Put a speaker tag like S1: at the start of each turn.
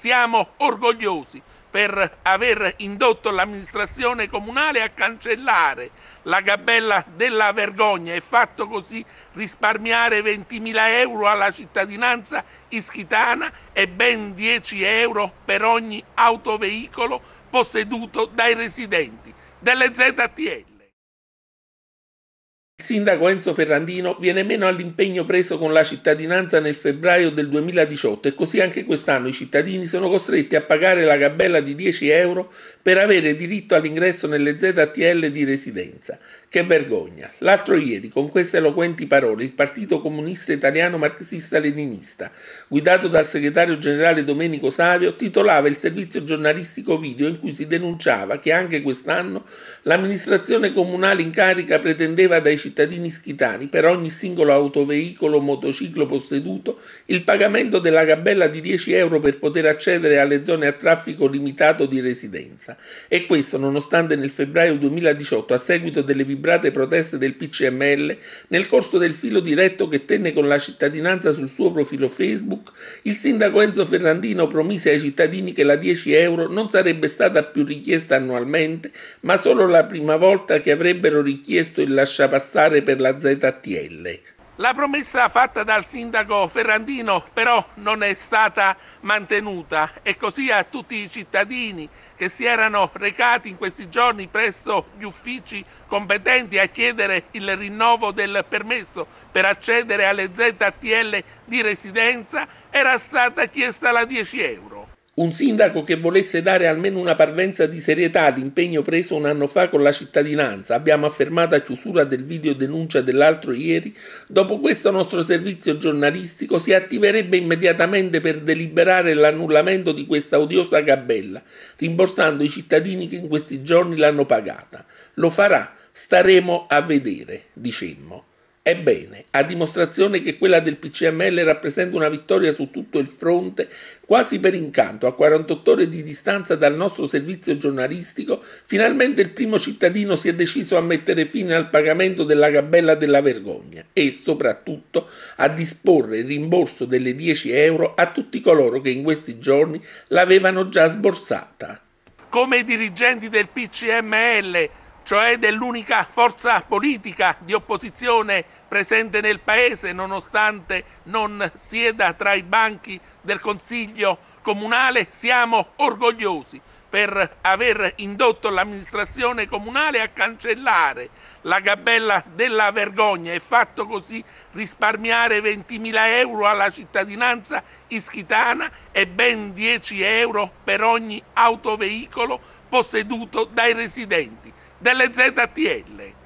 S1: Siamo orgogliosi per aver indotto l'amministrazione comunale a cancellare la gabella della vergogna e fatto così risparmiare 20.000 euro alla cittadinanza ischitana e ben 10 euro per ogni autoveicolo posseduto dai residenti delle ZTL. Il sindaco Enzo Ferrandino viene meno all'impegno preso con la cittadinanza nel febbraio del 2018 e così anche quest'anno i cittadini sono costretti a pagare la gabella di 10 euro per avere diritto all'ingresso nelle ZTL di residenza. Che vergogna! L'altro ieri, con queste eloquenti parole, il Partito Comunista Italiano Marxista-Leninista, guidato dal segretario generale Domenico Savio, titolava il servizio giornalistico video in cui si denunciava che anche quest'anno l'amministrazione comunale in carica pretendeva dai cittadini schitani per ogni singolo autoveicolo o motociclo posseduto il pagamento della gabella di 10 euro per poter accedere alle zone a traffico limitato di residenza. E questo nonostante nel febbraio 2018, a seguito delle vibrazioni equilibrate proteste del PCML, nel corso del filo diretto che tenne con la cittadinanza sul suo profilo Facebook, il sindaco Enzo Ferrandino promise ai cittadini che la 10 euro non sarebbe stata più richiesta annualmente, ma solo la prima volta che avrebbero richiesto il lasciapassare per la ZTL. La promessa fatta dal sindaco Ferrandino però non è stata mantenuta e così a tutti i cittadini che si erano recati in questi giorni presso gli uffici competenti a chiedere il rinnovo del permesso per accedere alle ZTL di residenza era stata chiesta la 10 euro. Un sindaco che volesse dare almeno una parvenza di serietà all'impegno preso un anno fa con la cittadinanza, abbiamo affermato a chiusura del video denuncia dell'altro ieri, dopo questo nostro servizio giornalistico si attiverebbe immediatamente per deliberare l'annullamento di questa odiosa gabella, rimborsando i cittadini che in questi giorni l'hanno pagata. Lo farà, staremo a vedere, dicemmo. Ebbene, a dimostrazione che quella del PCML rappresenta una vittoria su tutto il fronte, quasi per incanto, a 48 ore di distanza dal nostro servizio giornalistico, finalmente il primo cittadino si è deciso a mettere fine al pagamento della gabella della vergogna e soprattutto a disporre il rimborso delle 10 euro a tutti coloro che in questi giorni l'avevano già sborsata. Come i dirigenti del PCML cioè dell'unica forza politica di opposizione presente nel Paese, nonostante non sieda tra i banchi del Consiglio comunale, siamo orgogliosi per aver indotto l'amministrazione comunale a cancellare la gabella della vergogna e fatto così risparmiare 20.000 euro alla cittadinanza ischitana e ben 10 euro per ogni autoveicolo posseduto dai residenti delle ZTL.